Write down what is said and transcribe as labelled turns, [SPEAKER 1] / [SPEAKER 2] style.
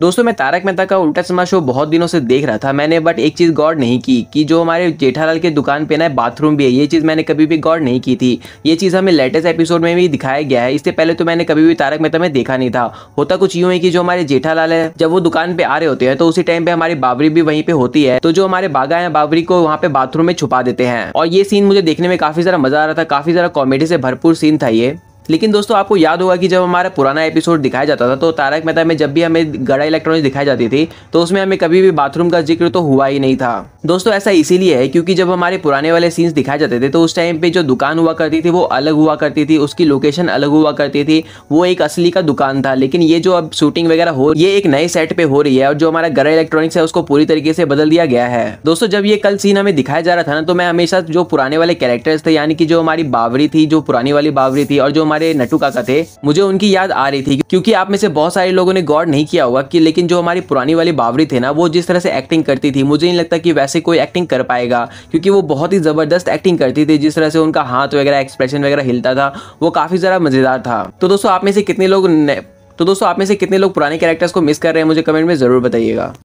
[SPEAKER 1] दोस्तों मैं तारक मेहता का उल्टा चश्मा शो बहुत दिनों से देख रहा था मैंने बट एक चीज़ गौर नहीं की कि जो हमारे जेठालाल के दुकान पे ना बाथरूम भी है ये चीज़ मैंने कभी भी गौर नहीं की थी ये चीज़ हमें लेटेस्ट एपिसोड में भी दिखाया गया है इससे पहले तो मैंने कभी भी तारक मेहता में देखा नहीं था होता कुछ यूँ है कि जो हमारे जेठालाल है जब वो दुकान पर आ रहे होते हैं तो उसी टाइम पे हमारी बाबरी भी वहीं पर होती है तो जो हमारे बागा है बाबरी को वहाँ पे बाथरूम में छुपा देते हैं और ये सीन मुझे देखने में काफ़ी ज़रा मज़ा आ रहा था काफ़ी ज़रा कॉमेडी से भरपूर सीन था ये लेकिन दोस्तों आपको याद होगा कि जब हमारा पुराना एपिसोड दिखाया जाता था तो तारक मेहता में जब भी हमें गड़ा इलेक्ट्रॉनिक्स दिखाई जाती थी तो उसमें हमें कभी भी बाथरूम का जिक्र तो हुआ ही नहीं था दोस्तों ऐसा इसीलिए है क्योंकि जब हमारे पुराने वाले सीन्स दिखाए जाते थे तो उस टाइम पे जो दुकान हुआ करती थी वो अलग हुआ करती थी उसकी लोकेशन अलग हुआ करती थी वो एक असली का दुकान था लेकिन ये जो अब शूटिंग वगैरह हो ये एक नए सेट पे हो रही है और जो हमारा गड़ा इलेक्ट्रॉनिक्स है उसको पूरी तरीके से बदल दिया गया है दोस्तों जब ये कल सीन हमें दिखाया जा रहा था ना तो मैं हमेशा जो पुराने वाले कैरेक्टर्स थे यानी कि जो हमारी बावरी थी जो पुरानी वाली बावरी थी और जो हमारी हमारे नटू काका थे मुझे उनकी याद आ रही थी क्योंकि आप में से बहुत सारे लोगों ने गौर नहीं किया होगा कि लेकिन जो हमारी पुरानी वाली बावरी थे ना वो जिस तरह से एक्टिंग करती थी मुझे नहीं लगता कि वैसे कोई एक्टिंग कर पाएगा क्योंकि वो बहुत ही ज़बरदस्त एक्टिंग करती थी जिस तरह से उनका हाथ वगैरह एक्सप्रेशन वगैरह हिलता था वो काफ़ी ज्यादा मज़ेदार था तो दोस्तों आप में से कितने लोग तो दोस्तों आप में से कितने लोग पुराने कैरेक्टर्स को मिस कर रहे हैं मुझे कमेंट में ज़रूर बताइएगा